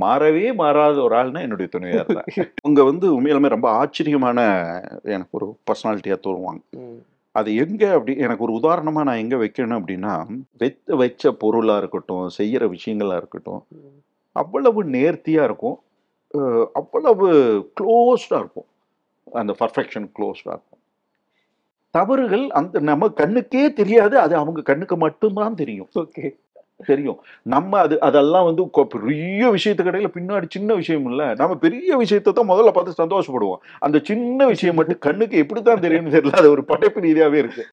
மாறவே மாறாத ஒரு ஆள்னா என்னுடைய துணைவியார் தான் அவங்க வந்து உண்மையிலுமே ரொம்ப ஆச்சரியமான எனக்கு ஒரு பர்சனாலிட்டியாக தோணுவாங்க அது எங்கே அப்படி எனக்கு ஒரு உதாரணமாக நான் எங்கே வைக்கணும் அப்படின்னா வெத்த வச்ச பொருளாக இருக்கட்டும் செய்கிற விஷயங்களாக இருக்கட்டும் அவ்வளவு நேர்த்தியாக இருக்கும் அவ்வளவு க்ளோஸ்டாக இருக்கும் அந்த பர்ஃபெக்ஷன் க்ளோஸ்டாக இருக்கும் தவறுகள் அந்த நம்ம கண்ணுக்கே தெரியாது அது அவங்க கண்ணுக்கு மட்டும்தான் தெரியும் ஓகே தெரியும் நம்ம அது அதெல்லாம் வந்து பெரிய விஷயத்துக்கு இடையில பின்னாடி சின்ன விஷயம் இல்லை நம்ம பெரிய விஷயத்தை தான் முதல்ல பார்த்து சந்தோஷப்படுவோம் அந்த சின்ன விஷயம் மட்டும் கண்ணுக்கு எப்படி தான் தெரியும்னு தெரியல அது ஒரு படைப்பு ரீதியாகவே இருக்கு